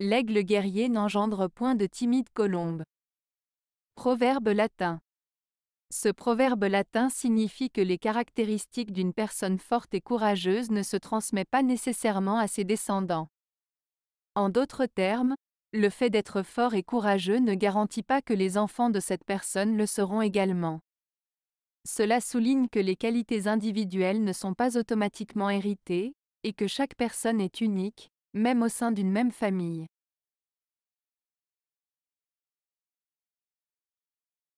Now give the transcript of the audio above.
L'aigle guerrier n'engendre point de timide colombe. Proverbe latin. Ce proverbe latin signifie que les caractéristiques d'une personne forte et courageuse ne se transmet pas nécessairement à ses descendants. En d'autres termes, le fait d'être fort et courageux ne garantit pas que les enfants de cette personne le seront également. Cela souligne que les qualités individuelles ne sont pas automatiquement héritées, et que chaque personne est unique, même au sein d'une même famille.